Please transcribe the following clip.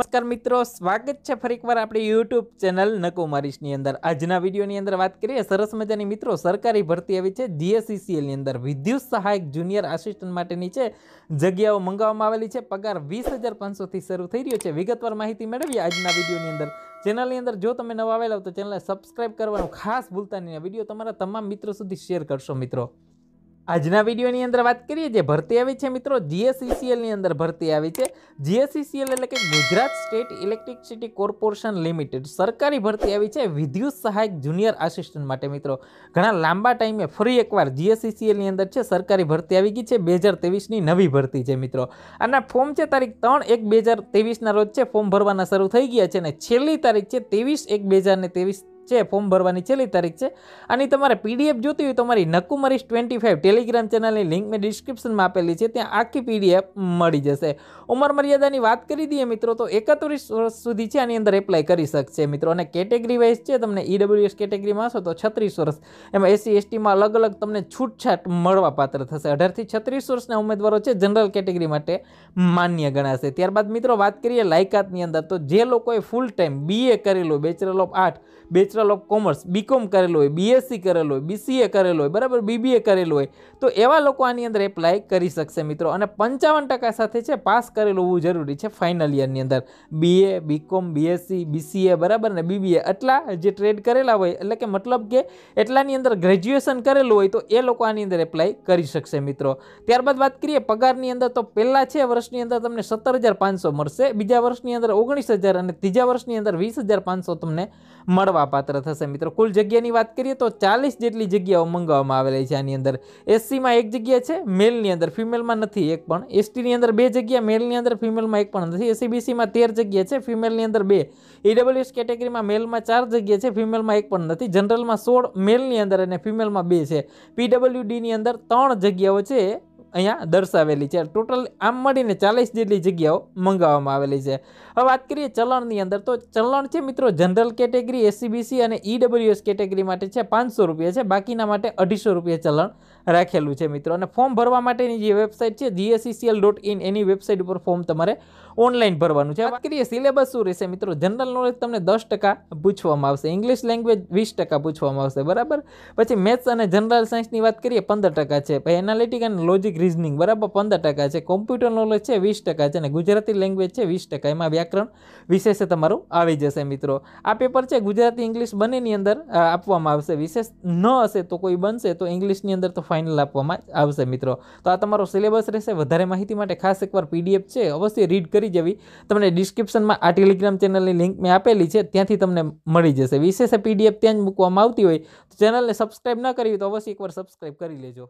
નમસ્કાર મિત્રો સ્વાગત છે ફરી એકવાર આપણી યુટ્યુબ ચેનલ નકુમારીશની અંદર આજના વિડીયોની અંદર વાત કરીએ સરસ મજાની મિત્રો સરકારી ભરતી આવી છે જીએસસીસીએલની e અંદર વિદ્યુત સહાયક જુનિયર આસિસ્ટન્ટ માટેની છે જગ્યાઓ મંગાવવામાં આવેલી છે પગાર વીસ હજાર પાંચસોથી શરૂ થઈ રહ્યો છે વિગતવાર માહિતી મેળવીએ આજના વિડીયોની અંદર ચેનલની અંદર જો તમે નવા આવેલા હો તો ચેનલને સબસ્ક્રાઈબ કરવાનું ખાસ ભૂલતા નહીં વિડીયો તમારા તમામ મિત્રો સુધી શેર કરશો મિત્રો આજના વિડીયોની અંદર વાત કરીએ જે ભરતી આવી છે મિત્રો જીએસસીસીએલની અંદર ભરતી આવી છે જીએસસીસીએલ એટલે કે Gujarat state electricity corporation limited સરકારી ભરતી આવી છે વિદ્યુત સહાયક જુનિયર આસિસ્ટન્ટ માટે મિત્રો ઘણા લાંબા ટાઈમે ફરી એકવાર જીએસસીસીએલની અંદર છે સરકારી ભરતી આવી ગઈ છે બે હજાર તેવીસની નવી ભરતી છે મિત્રો આના ફોર્મ છે તારીખ ત્રણ એક બે હજાર તેવીસના રોજ છે ફોર્મ ભરવાના શરૂ થઈ ગયા છે અને છેલ્લી તારીખ છે ત્રેવીસ એક બે હજાર ને ત્રેવીસ છે ફોર્મ ભરવાની છેલ્લી તારીખ છે અને તમારે પીડીએફ જોતી હોય તો મારી નકુમરીશ ટ્વેન્ટી ફાઇવ ટેલિગ્રામ ચેનલની લિંક મેં ડિસ્ક્રિપ્શનમાં આપેલી છે ત્યાં આખી પીડીએફ મળી જશે ઉંમર મર્યાદાની વાત કરી દઈએ મિત્રો તો એકત્રીસ વર્ષ સુધી છે આની અંદર એપ્લાય કરી શકશે મિત્રો અને કેટેગરી વાઇઝ છે તમને ઈડબ્લ્યુએસ e કેટેગરીમાં હશો તો છત્રીસ વર્ષ એમાં એસી એસટીમાં અલગ અલગ તમને છૂટછાટ મળવા પાત્ર થશે અઢારથી છત્રીસ વર્ષના ઉમેદવારો છે જનરલ કેટેગરી માટે માન્ય ગણાશે ત્યારબાદ મિત્રો વાત કરીએ લાયકાતની અંદર તો જે લોકોએ ફૂલ ટાઈમ બીએ કરેલું bachelor of art bachelor bachelor of commerce BCom કરેલું હોય બીએસસી કરેલું હોય બીસીએ કરેલું હોય બરાબર બીબીએ કરેલું હોય તો એવા લોકો આની અંદર એપ્લાય કરી શકશે મિત્રો અને પંચાવન ટકા સાથે છે પાસ કરેલું હોવું જરૂરી છે ફાઇનલ યરની અંદર બીએ બીકોમ બીએસસી બીસીએ બરાબર ને બીબીએ એટલા જે ટ્રેડ કરેલા હોય એટલે કે મતલબ કે એટલાની અંદર ગ્રેજ્યુએશન કરેલું હોય તો એ લોકો આની અંદર એપ્લાય કરી શકશે મિત્રો ત્યારબાદ વાત કરીએ પગારની અંદર તો પહેલાં છે વર્ષની અંદર તમને સત્તર હજાર પાંચસો મળશે બીજા વર્ષની અંદર ઓગણીસ હજાર અને ત્રીજા વર્ષની અંદર વીસ હજાર પાંચસો તમને મળવા પાત્ર માત્ર થશે મિત્રો કુલ જગ્યાની વાત કરીએ તો ચાલીસ જેટલી જગ્યાઓ મંગાવવામાં આવેલી છે આની અંદર એસસીમાં એક જગ્યા છે મેલની અંદર ફિમેલમાં નથી એક પણ એસટીની અંદર બે જગ્યા મેલની અંદર ફિમેલમાં એક પણ નથી એસીબીસીમાં તેર જગ્યા છે ફિમેલની અંદર બે ઈડબ્લ્યુએસ કેટેગરીમાં મેલમાં ચાર જગ્યા છે ફિમેલમાં એક પણ નથી જનરલમાં સોળ મેલની અંદર અને ફિમેલમાં બે છે પીડબ્લ્યુડીની અંદર ત્રણ જગ્યાઓ છે અહીંયા દર્શાવેલી છે ટોટલ આમ મળીને ચાલીસ જેટલી જગ્યાઓ મંગાવવામાં આવેલી છે હવે વાત કરીએ ચલણની અંદર તો ચલણ છે મિત્રો જનરલ કેટેગરી એસસીબીસી અને ઈડબ્લ્યુએસ e કેટેગરી માટે છે પાંચસો રૂપિયા છે બાકીના માટે અઢીસો રૂપિયા ચલણ રાખેલું છે મિત્રો અને ફોર્મ ભરવા માટેની જે વેબસાઇટ છે જીએસસીસીએલ ડોટ ઇન એની વેબસાઇટ ઉપર ફોર્મ તમારે ઓનલાઈન ભરવાનું છે વાત કરીએ સિલેબસ શું રહેશે મિત્રો જનરલ નોલેજ તમને દસ ટકા પૂછવામાં આવશે ઇંગ્લિશ લેંગ્વેજ વીસ ટકા પૂછવામાં આવશે બરાબર પછી મેથ્સ અને જનરલ સાયન્સની વાત કરીએ પંદર ટકા છે એનાલિટિક અને લોજિક રિઝનિંગ બરાબર પંદર ટકા છે કોમ્પ્યુટર નોલેજ છે વીસ ટકા છે અને ગુજરાતી લેંગ્વેજ છે વીસ ટકા એમાં વ્યાકરણ વિશેષ તમારું આવી જશે મિત્રો આ પેપર છે ગુજરાતી ઇંગ્લિશ બંનેની અંદર આપવામાં આવશે વિશેષ ન હશે તો કોઈ બનશે તો ઇંગ્લિશની અંદર તો ફાઇનલ આપવામાં આવશે મિત્રો તો આ તમારો સિલેબસ રહેશે વધારે માહિતી માટે ખાસ એકવાર પીડીએફ છે અવશ્ય રીડ કરી જવી તમને ડિસ્ક્રિપ્શનમાં આ ટેલિગ્રામ ચેનલની લિંક મેં આપેલી છે ત્યાંથી તમને મળી જશે વિશેષ પીડીએફ ત્યાં જ મૂકવામાં આવતી હોય તો ચેનલને સબસ્ક્રાઈબ ન કરી તો અવશ્ય એકવાર સબસ્ક્રાઈબ કરી લેજો